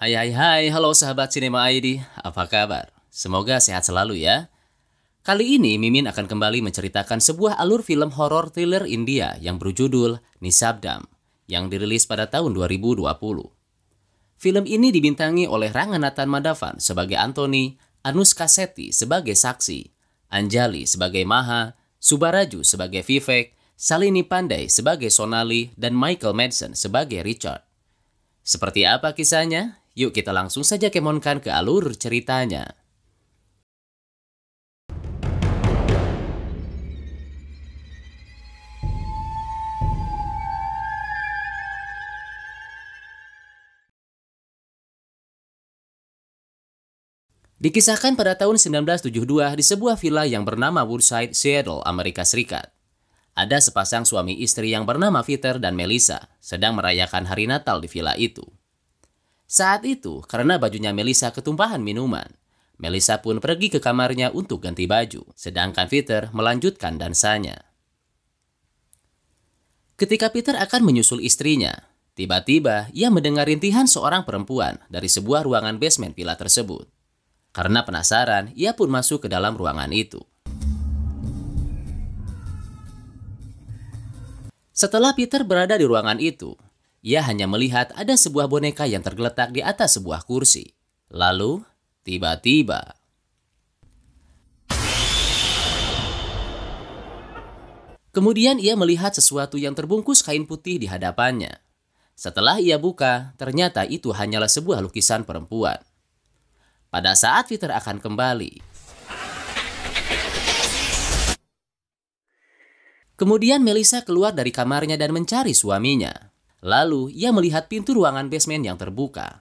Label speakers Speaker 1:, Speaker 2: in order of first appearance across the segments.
Speaker 1: Hai hai hai, halo sahabat Cinema ID, apa kabar? Semoga sehat selalu ya. Kali ini Mimin akan kembali menceritakan sebuah alur film horor thriller India yang berjudul Nisabdam yang dirilis pada tahun 2020. Film ini dibintangi oleh Ranganathan Madhavan sebagai Anthony, Anuska Sethi sebagai saksi, Anjali sebagai Maha, Subaraju sebagai Vivek, Salini Pandai sebagai Sonali, dan Michael Madsen sebagai Richard. Seperti apa kisahnya? Yuk kita langsung saja kemonkan ke alur ceritanya. Dikisahkan pada tahun 1972 di sebuah villa yang bernama Woodside, Seattle, Amerika Serikat. Ada sepasang suami istri yang bernama Peter dan Melissa sedang merayakan hari Natal di villa itu. Saat itu, karena bajunya Melissa ketumpahan minuman, Melissa pun pergi ke kamarnya untuk ganti baju, sedangkan Peter melanjutkan dansanya. Ketika Peter akan menyusul istrinya, tiba-tiba ia mendengar rintihan seorang perempuan dari sebuah ruangan basement villa tersebut. Karena penasaran, ia pun masuk ke dalam ruangan itu. Setelah Peter berada di ruangan itu, ia hanya melihat ada sebuah boneka yang tergeletak di atas sebuah kursi. Lalu, tiba-tiba... Kemudian ia melihat sesuatu yang terbungkus kain putih di hadapannya. Setelah ia buka, ternyata itu hanyalah sebuah lukisan perempuan. Pada saat Peter akan kembali, kemudian Melissa keluar dari kamarnya dan mencari suaminya. Lalu ia melihat pintu ruangan basement yang terbuka,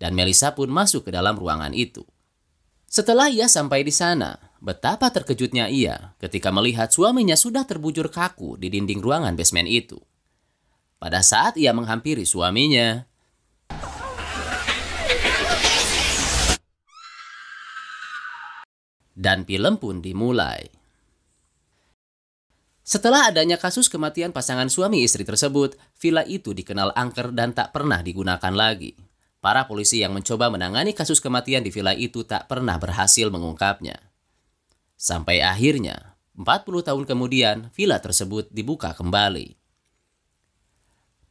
Speaker 1: dan Melissa pun masuk ke dalam ruangan itu. Setelah ia sampai di sana, betapa terkejutnya ia ketika melihat suaminya sudah terbujur kaku di dinding ruangan basement itu. Pada saat ia menghampiri suaminya, dan film pun dimulai. Setelah adanya kasus kematian pasangan suami istri tersebut, villa itu dikenal angker dan tak pernah digunakan lagi. Para polisi yang mencoba menangani kasus kematian di villa itu tak pernah berhasil mengungkapnya. Sampai akhirnya, 40 tahun kemudian, villa tersebut dibuka kembali.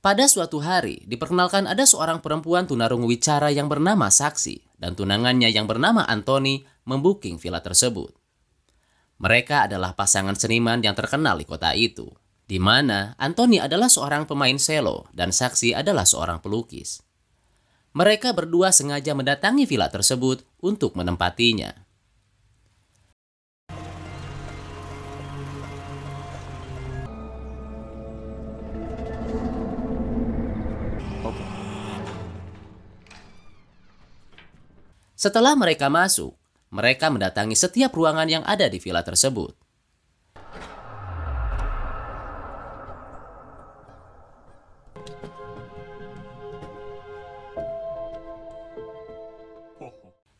Speaker 1: Pada suatu hari, diperkenalkan ada seorang perempuan tunarungu wicara yang bernama Saksi dan tunangannya yang bernama Anthony membuking villa tersebut. Mereka adalah pasangan seniman yang terkenal di kota itu, di mana Anthony adalah seorang pemain selo dan Saksi adalah seorang pelukis. Mereka berdua sengaja mendatangi villa tersebut untuk menempatinya. Setelah mereka masuk, mereka mendatangi setiap ruangan yang ada di villa tersebut.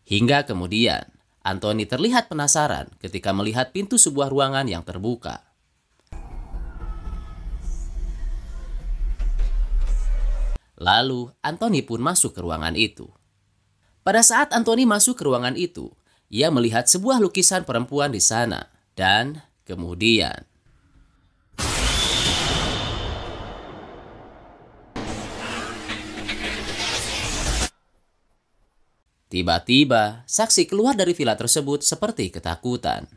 Speaker 1: Hingga kemudian, Anthony terlihat penasaran ketika melihat pintu sebuah ruangan yang terbuka. Lalu, Anthony pun masuk ke ruangan itu. Pada saat Anthony masuk ke ruangan itu, ia melihat sebuah lukisan perempuan di sana dan kemudian Tiba-tiba, saksi keluar dari villa tersebut seperti ketakutan.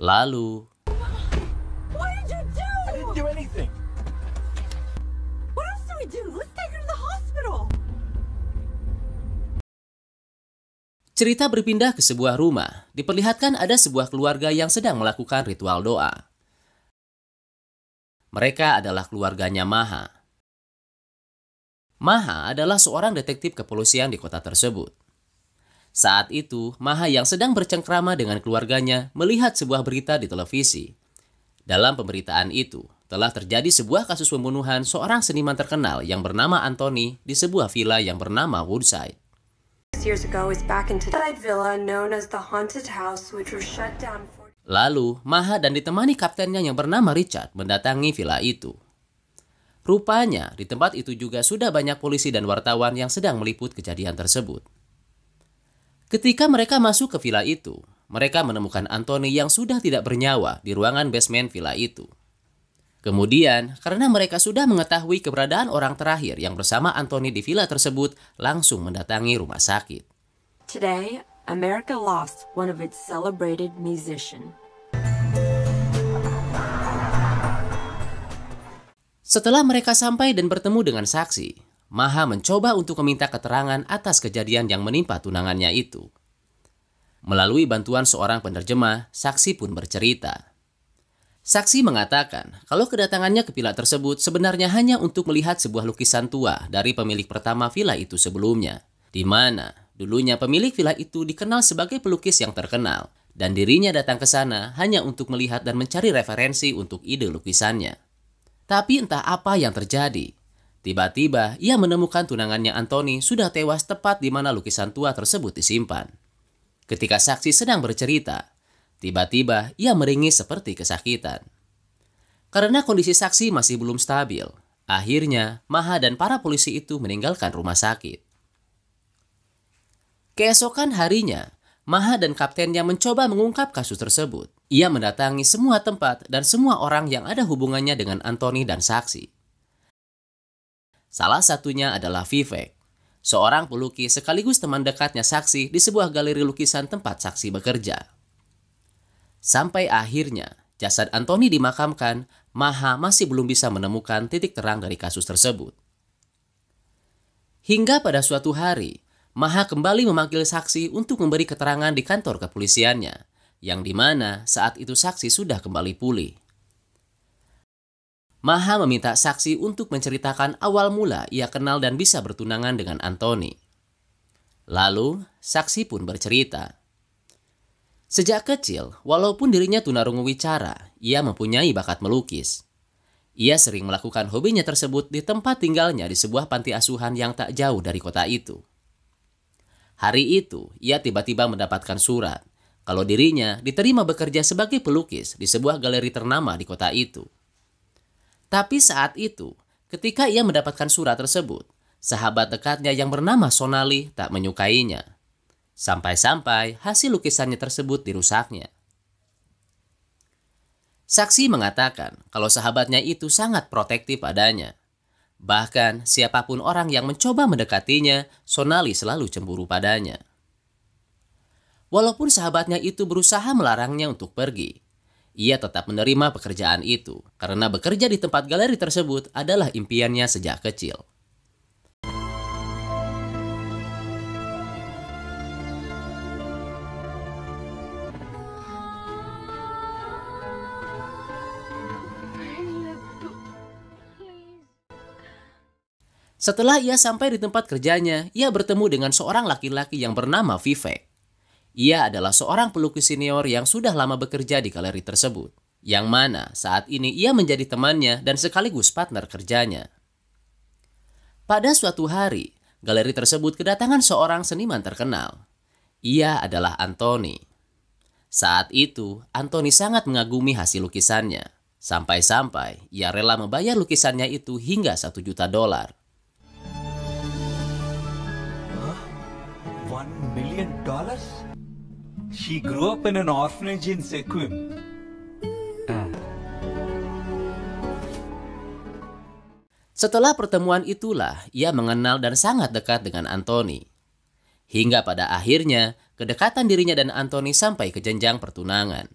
Speaker 1: Lalu, Cerita berpindah ke sebuah rumah, diperlihatkan ada sebuah keluarga yang sedang melakukan ritual doa. Mereka adalah keluarganya Maha. Maha adalah seorang detektif kepolisian di kota tersebut. Saat itu, Maha yang sedang bercengkrama dengan keluarganya melihat sebuah berita di televisi. Dalam pemberitaan itu, telah terjadi sebuah kasus pembunuhan seorang seniman terkenal yang bernama Anthony di sebuah villa yang bernama Woodside. Lalu, Maha dan ditemani kaptennya yang bernama Richard mendatangi villa itu. Rupanya, di tempat itu juga sudah banyak polisi dan wartawan yang sedang meliput kejadian tersebut. Ketika mereka masuk ke villa itu, mereka menemukan Anthony yang sudah tidak bernyawa di ruangan basement villa itu. Kemudian, karena mereka sudah mengetahui keberadaan orang terakhir yang bersama Anthony di villa tersebut, langsung mendatangi rumah sakit. Today, America lost one of its celebrated musician. Setelah mereka sampai dan bertemu dengan saksi, Maha mencoba untuk meminta keterangan atas kejadian yang menimpa tunangannya itu. Melalui bantuan seorang penerjemah, saksi pun bercerita. Saksi mengatakan kalau kedatangannya ke villa tersebut sebenarnya hanya untuk melihat sebuah lukisan tua dari pemilik pertama villa itu sebelumnya, di mana dulunya pemilik villa itu dikenal sebagai pelukis yang terkenal, dan dirinya datang ke sana hanya untuk melihat dan mencari referensi untuk ide lukisannya. Tapi entah apa yang terjadi, tiba-tiba ia menemukan tunangannya Antoni sudah tewas tepat di mana lukisan tua tersebut disimpan. Ketika saksi sedang bercerita, Tiba-tiba, ia meringis seperti kesakitan. Karena kondisi saksi masih belum stabil, akhirnya Maha dan para polisi itu meninggalkan rumah sakit. Keesokan harinya, Maha dan kaptennya mencoba mengungkap kasus tersebut. Ia mendatangi semua tempat dan semua orang yang ada hubungannya dengan Anthony dan saksi. Salah satunya adalah Vivek, seorang pelukis sekaligus teman dekatnya saksi di sebuah galeri lukisan tempat saksi bekerja. Sampai akhirnya jasad Anthony dimakamkan, Maha masih belum bisa menemukan titik terang dari kasus tersebut. Hingga pada suatu hari, Maha kembali memanggil saksi untuk memberi keterangan di kantor kepolisiannya, yang dimana saat itu saksi sudah kembali pulih. Maha meminta saksi untuk menceritakan awal mula ia kenal dan bisa bertunangan dengan Anthony. Lalu, saksi pun bercerita. Sejak kecil, walaupun dirinya tunarungu wicara, ia mempunyai bakat melukis. Ia sering melakukan hobinya tersebut di tempat tinggalnya di sebuah panti asuhan yang tak jauh dari kota itu. Hari itu, ia tiba-tiba mendapatkan surat kalau dirinya diterima bekerja sebagai pelukis di sebuah galeri ternama di kota itu. Tapi saat itu, ketika ia mendapatkan surat tersebut, sahabat dekatnya yang bernama Sonali tak menyukainya sampai-sampai hasil lukisannya tersebut dirusaknya. Saksi mengatakan kalau sahabatnya itu sangat protektif padanya. Bahkan siapapun orang yang mencoba mendekatinya, Sonali selalu cemburu padanya. Walaupun sahabatnya itu berusaha melarangnya untuk pergi, ia tetap menerima pekerjaan itu karena bekerja di tempat galeri tersebut adalah impiannya sejak kecil. Setelah ia sampai di tempat kerjanya, ia bertemu dengan seorang laki-laki yang bernama Vivek. Ia adalah seorang pelukis senior yang sudah lama bekerja di galeri tersebut, yang mana saat ini ia menjadi temannya dan sekaligus partner kerjanya. Pada suatu hari, galeri tersebut kedatangan seorang seniman terkenal. Ia adalah Anthony. Saat itu, Anthony sangat mengagumi hasil lukisannya. Sampai-sampai, ia rela membayar lukisannya itu hingga satu juta dolar. One million? dollars. She grew up in an orphanage in Sequim. Ah. Setelah pertemuan itulah ia mengenal dan sangat dekat dengan Anthony. Hingga pada akhirnya kedekatan dirinya dan Anthony sampai ke jenjang pertunangan.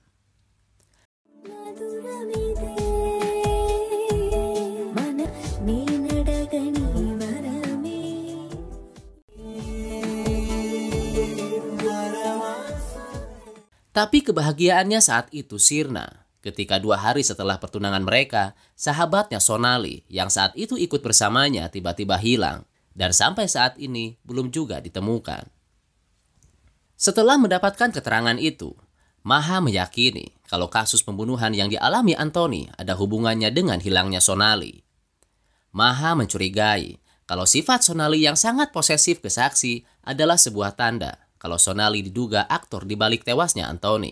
Speaker 1: Tapi kebahagiaannya saat itu sirna. Ketika dua hari setelah pertunangan mereka, sahabatnya Sonali yang saat itu ikut bersamanya tiba-tiba hilang dan sampai saat ini belum juga ditemukan. Setelah mendapatkan keterangan itu, Maha meyakini kalau kasus pembunuhan yang dialami Antoni ada hubungannya dengan hilangnya Sonali. Maha mencurigai kalau sifat Sonali yang sangat posesif ke saksi adalah sebuah tanda kalau Sonali diduga aktor di balik tewasnya Anthony.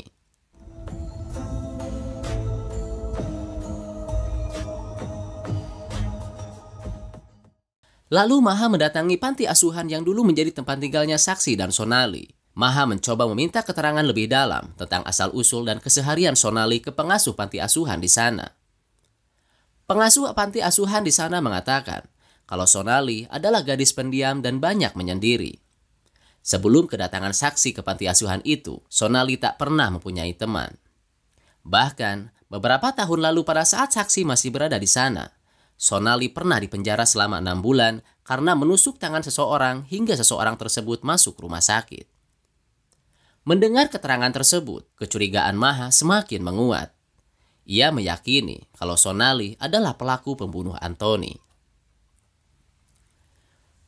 Speaker 1: Lalu Maha mendatangi panti asuhan yang dulu menjadi tempat tinggalnya Saksi dan Sonali. Maha mencoba meminta keterangan lebih dalam tentang asal-usul dan keseharian Sonali ke pengasuh panti asuhan di sana. Pengasuh panti asuhan di sana mengatakan kalau Sonali adalah gadis pendiam dan banyak menyendiri. Sebelum kedatangan saksi ke panti asuhan itu, Sonali tak pernah mempunyai teman. Bahkan, beberapa tahun lalu pada saat saksi masih berada di sana, Sonali pernah dipenjara selama enam bulan karena menusuk tangan seseorang hingga seseorang tersebut masuk rumah sakit. Mendengar keterangan tersebut, kecurigaan Maha semakin menguat. Ia meyakini kalau Sonali adalah pelaku pembunuh Anthony.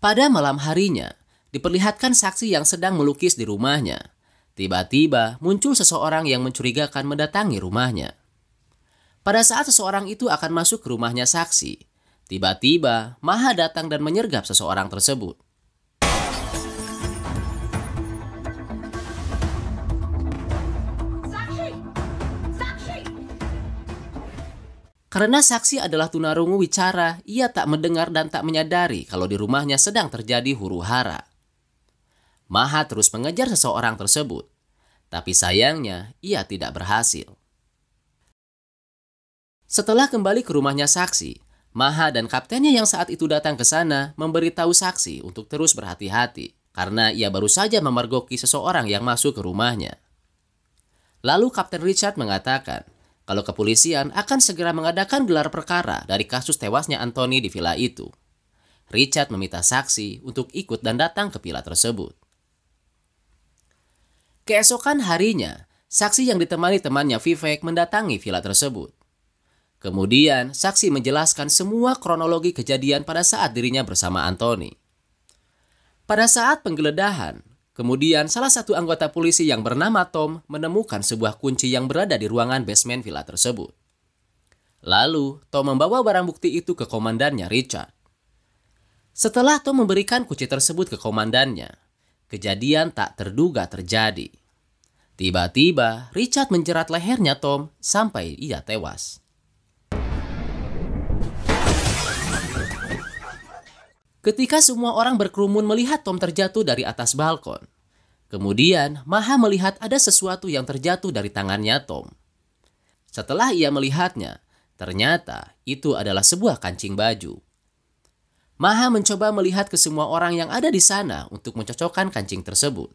Speaker 1: Pada malam harinya, diperlihatkan saksi yang sedang melukis di rumahnya. Tiba-tiba muncul seseorang yang mencurigakan mendatangi rumahnya. Pada saat seseorang itu akan masuk ke rumahnya saksi, tiba-tiba Maha datang dan menyergap seseorang tersebut. Karena saksi adalah tunarungu wicara, ia tak mendengar dan tak menyadari kalau di rumahnya sedang terjadi huru-hara. Maha terus mengejar seseorang tersebut, tapi sayangnya ia tidak berhasil. Setelah kembali ke rumahnya saksi, Maha dan kaptennya yang saat itu datang ke sana memberitahu saksi untuk terus berhati-hati karena ia baru saja memergoki seseorang yang masuk ke rumahnya. Lalu Kapten Richard mengatakan kalau kepolisian akan segera mengadakan gelar perkara dari kasus tewasnya Anthony di villa itu. Richard meminta saksi untuk ikut dan datang ke villa tersebut. Keesokan harinya, saksi yang ditemani temannya Vivek mendatangi villa tersebut. Kemudian, saksi menjelaskan semua kronologi kejadian pada saat dirinya bersama Anthony. Pada saat penggeledahan, kemudian salah satu anggota polisi yang bernama Tom menemukan sebuah kunci yang berada di ruangan basement villa tersebut. Lalu, Tom membawa barang bukti itu ke komandannya Richard. Setelah Tom memberikan kunci tersebut ke komandannya, kejadian tak terduga terjadi. Tiba-tiba, Richard menjerat lehernya Tom sampai ia tewas. Ketika semua orang berkerumun melihat Tom terjatuh dari atas balkon, kemudian Maha melihat ada sesuatu yang terjatuh dari tangannya Tom. Setelah ia melihatnya, ternyata itu adalah sebuah kancing baju. Maha mencoba melihat ke semua orang yang ada di sana untuk mencocokkan kancing tersebut.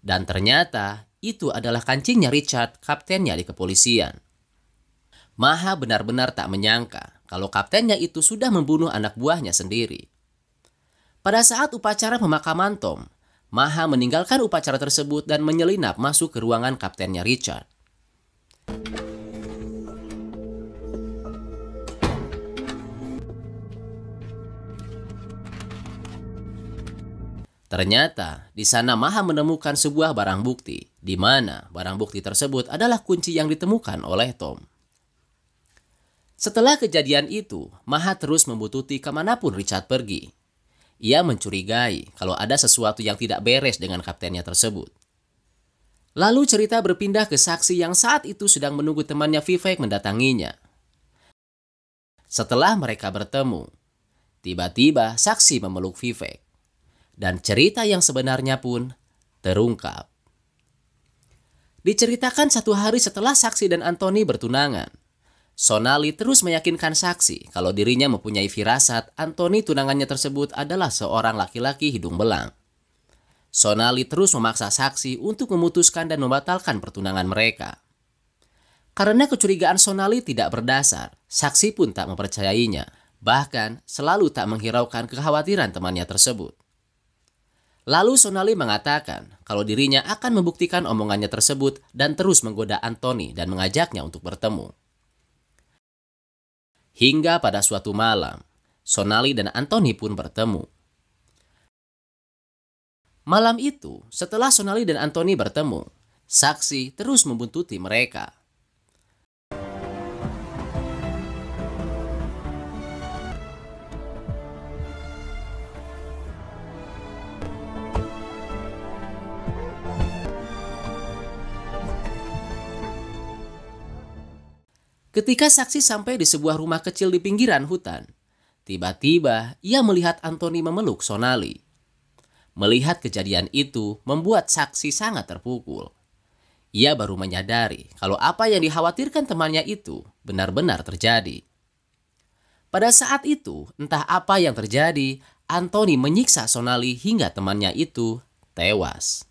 Speaker 1: Dan ternyata itu adalah kancingnya Richard, kaptennya di kepolisian. Maha benar-benar tak menyangka kalau kaptennya itu sudah membunuh anak buahnya sendiri. Pada saat upacara pemakaman Tom, Maha meninggalkan upacara tersebut dan menyelinap masuk ke ruangan kaptennya Richard. Ternyata di sana Maha menemukan sebuah barang bukti di mana barang bukti tersebut adalah kunci yang ditemukan oleh Tom. Setelah kejadian itu, Maha terus membututi kemanapun Richard pergi. Ia mencurigai kalau ada sesuatu yang tidak beres dengan kaptennya tersebut. Lalu cerita berpindah ke saksi yang saat itu sedang menunggu temannya Vivek mendatanginya. Setelah mereka bertemu, tiba-tiba saksi memeluk Vivek. Dan cerita yang sebenarnya pun terungkap. Diceritakan satu hari setelah saksi dan Antoni bertunangan. Sonali terus meyakinkan saksi kalau dirinya mempunyai firasat Antoni tunangannya tersebut adalah seorang laki-laki hidung belang. Sonali terus memaksa saksi untuk memutuskan dan membatalkan pertunangan mereka. Karena kecurigaan Sonali tidak berdasar, saksi pun tak mempercayainya, bahkan selalu tak menghiraukan kekhawatiran temannya tersebut. Lalu Sonali mengatakan kalau dirinya akan membuktikan omongannya tersebut dan terus menggoda Anthony dan mengajaknya untuk bertemu. Hingga pada suatu malam, Sonali dan Anthony pun bertemu. Malam itu, setelah Sonali dan Anthony bertemu, saksi terus membuntuti mereka Ketika saksi sampai di sebuah rumah kecil di pinggiran hutan, tiba-tiba ia melihat Anthony memeluk Sonali. Melihat kejadian itu membuat saksi sangat terpukul. Ia baru menyadari kalau apa yang dikhawatirkan temannya itu benar-benar terjadi. Pada saat itu, entah apa yang terjadi, Anthony menyiksa Sonali hingga temannya itu tewas.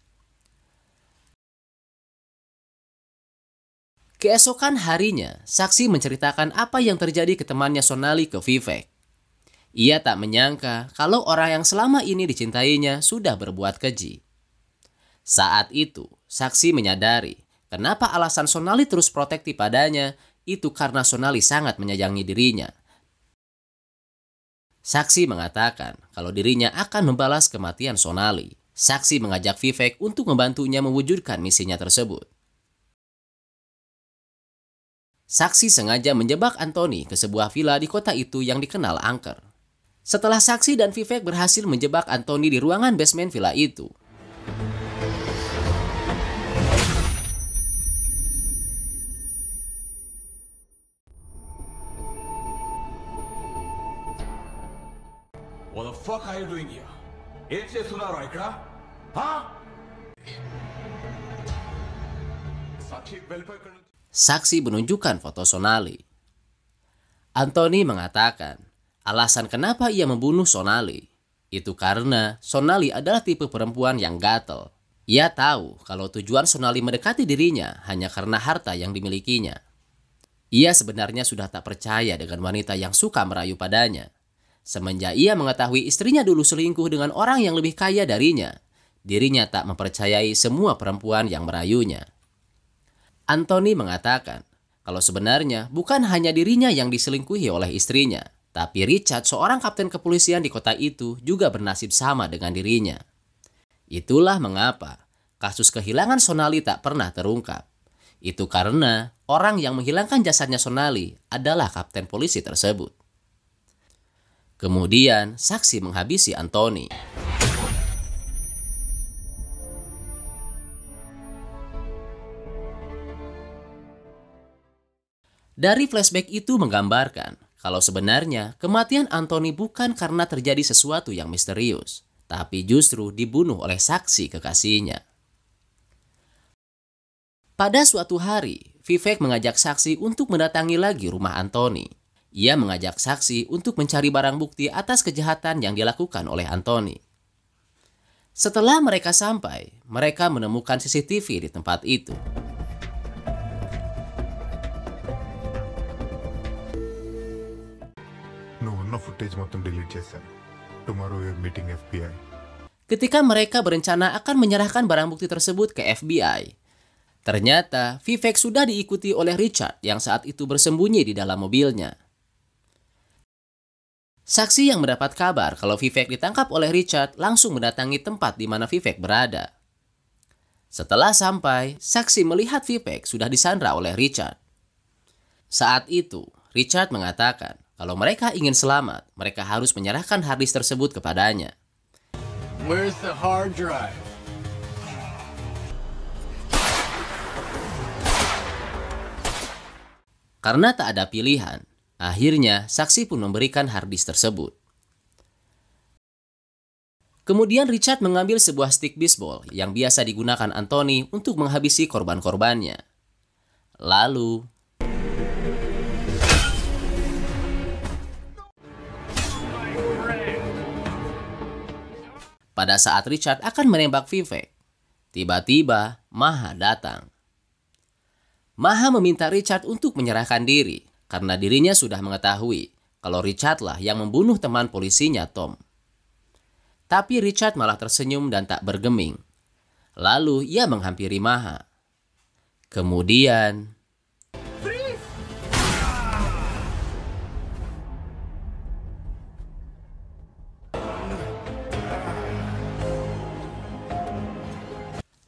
Speaker 1: Keesokan harinya, saksi menceritakan apa yang terjadi ke temannya Sonali ke Vivek. Ia tak menyangka kalau orang yang selama ini dicintainya sudah berbuat keji. Saat itu, saksi menyadari kenapa alasan Sonali terus protektif padanya itu karena Sonali sangat menyayangi dirinya. Saksi mengatakan kalau dirinya akan membalas kematian Sonali. Saksi mengajak Vivek untuk membantunya mewujudkan misinya tersebut. Saksi sengaja menjebak Anthony ke sebuah villa di kota itu yang dikenal angker. Setelah saksi dan Vivek berhasil menjebak Anthony di ruangan basement villa itu, What the fuck are you doing here? Saksi menunjukkan foto Sonali. Anthony mengatakan, alasan kenapa ia membunuh Sonali itu karena Sonali adalah tipe perempuan yang gatel. Ia tahu kalau tujuan Sonali mendekati dirinya hanya karena harta yang dimilikinya. Ia sebenarnya sudah tak percaya dengan wanita yang suka merayu padanya. Semenjak ia mengetahui istrinya dulu selingkuh dengan orang yang lebih kaya darinya, dirinya tak mempercayai semua perempuan yang merayunya. Anthony mengatakan kalau sebenarnya bukan hanya dirinya yang diselingkuhi oleh istrinya, tapi Richard, seorang kapten kepolisian di kota itu, juga bernasib sama dengan dirinya. Itulah mengapa kasus kehilangan Sonali tak pernah terungkap. Itu karena orang yang menghilangkan jasadnya Sonali adalah kapten polisi tersebut. Kemudian, saksi menghabisi Anthony. Dari flashback itu menggambarkan kalau sebenarnya kematian Anthony bukan karena terjadi sesuatu yang misterius, tapi justru dibunuh oleh saksi kekasihnya. Pada suatu hari, Vivek mengajak saksi untuk mendatangi lagi rumah Anthony. Ia mengajak saksi untuk mencari barang bukti atas kejahatan yang dilakukan oleh Anthony. Setelah mereka sampai, mereka menemukan CCTV di tempat itu. మొత్తం delete tomorrow meeting ketika mereka berencana akan menyerahkan barang bukti tersebut ke FBI. Ternyata, Vivek sudah diikuti oleh Richard yang saat itu bersembunyi di dalam mobilnya. Saksi yang mendapat kabar kalau Vivek ditangkap oleh Richard langsung mendatangi tempat di mana Vivek berada. Setelah sampai, saksi melihat Vivek sudah disandra oleh Richard. Saat itu, Richard mengatakan, kalau mereka ingin selamat, mereka harus menyerahkan harddisk tersebut kepadanya. Where's the hard drive? Karena tak ada pilihan, akhirnya saksi pun memberikan harddisk tersebut. Kemudian Richard mengambil sebuah stick baseball yang biasa digunakan Anthony untuk menghabisi korban-korbannya. Lalu, pada saat Richard akan menembak Vivek. Tiba-tiba, Maha datang. Maha meminta Richard untuk menyerahkan diri karena dirinya sudah mengetahui kalau Richardlah yang membunuh teman polisinya Tom. Tapi Richard malah tersenyum dan tak bergeming. Lalu ia menghampiri Maha. Kemudian,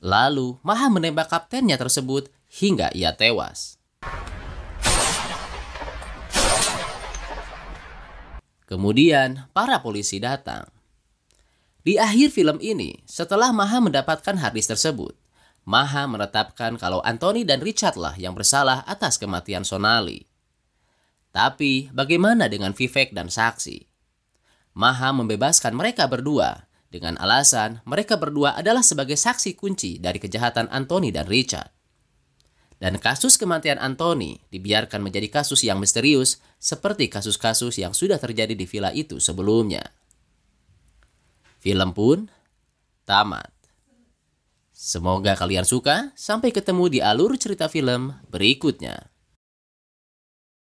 Speaker 1: Lalu, Maha menembak kaptennya tersebut hingga ia tewas. Kemudian, para polisi datang. Di akhir film ini, setelah Maha mendapatkan hadis tersebut, Maha menetapkan kalau Anthony dan Richardlah yang bersalah atas kematian Sonali. Tapi, bagaimana dengan Vivek dan saksi? Maha membebaskan mereka berdua dengan alasan mereka berdua adalah sebagai saksi kunci dari kejahatan Anthony dan Richard. Dan kasus kematian Anthony dibiarkan menjadi kasus yang misterius seperti kasus-kasus yang sudah terjadi di villa itu sebelumnya. Film pun tamat. Semoga kalian suka, sampai ketemu di alur cerita film berikutnya.